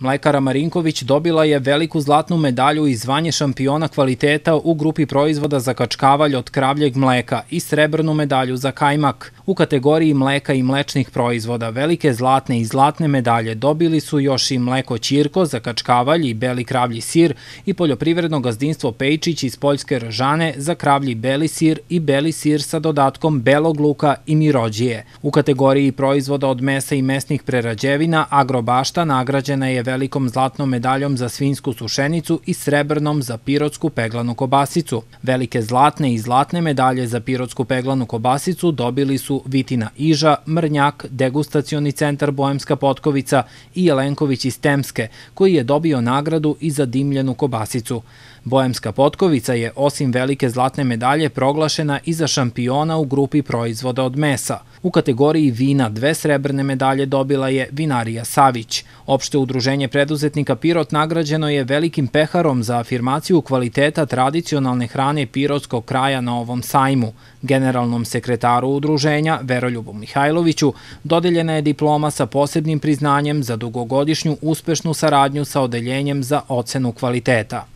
Mlekara Marinković dobila je veliku zlatnu medalju i zvanje šampiona kvaliteta u grupi proizvoda za kačkavalj od kravljeg mleka i srebrnu medalju za kajmak. U kategoriji mleka i mlečnih proizvoda velike zlatne i zlatne medalje dobili su još i mleko Čirko za kačkavalj i beli kravlji sir i poljoprivredno gazdinstvo Pejčić iz Poljske Ržane za kravlji beli sir i beli sir sa dodatkom belog luka i mirođije. U kategoriji proizvoda od mesa i mesnih prerađevina Agrobašta nagrađena je velikom zlatnom medaljom za svinsku sušenicu i srebrnom za pirotsku peglanu kobasicu. Velike zlatne i zlatne medalje za pirotsku peglanu kobasicu dobili su Vitina Iža, Mrnjak, Degustacioni centar Boemska Potkovica i Jelenković iz Temske, koji je dobio nagradu i za dimljenu kobasicu. Boemska Potkovica je osim velike zlatne medalje proglašena i za šampiona u grupi proizvoda od mesa. U kategoriji vina dve srebrne medalje dobila je Vinarija Savić. Opšte udruženje Udruženje preduzetnika Pirot nagrađeno je velikim peharom za afirmaciju kvaliteta tradicionalne hrane Pirotskog kraja na ovom sajmu. Generalnom sekretaru udruženja, Veroljubu Mihajloviću, dodeljena je diploma sa posebnim priznanjem za dugogodišnju uspešnu saradnju sa Odeljenjem za ocenu kvaliteta.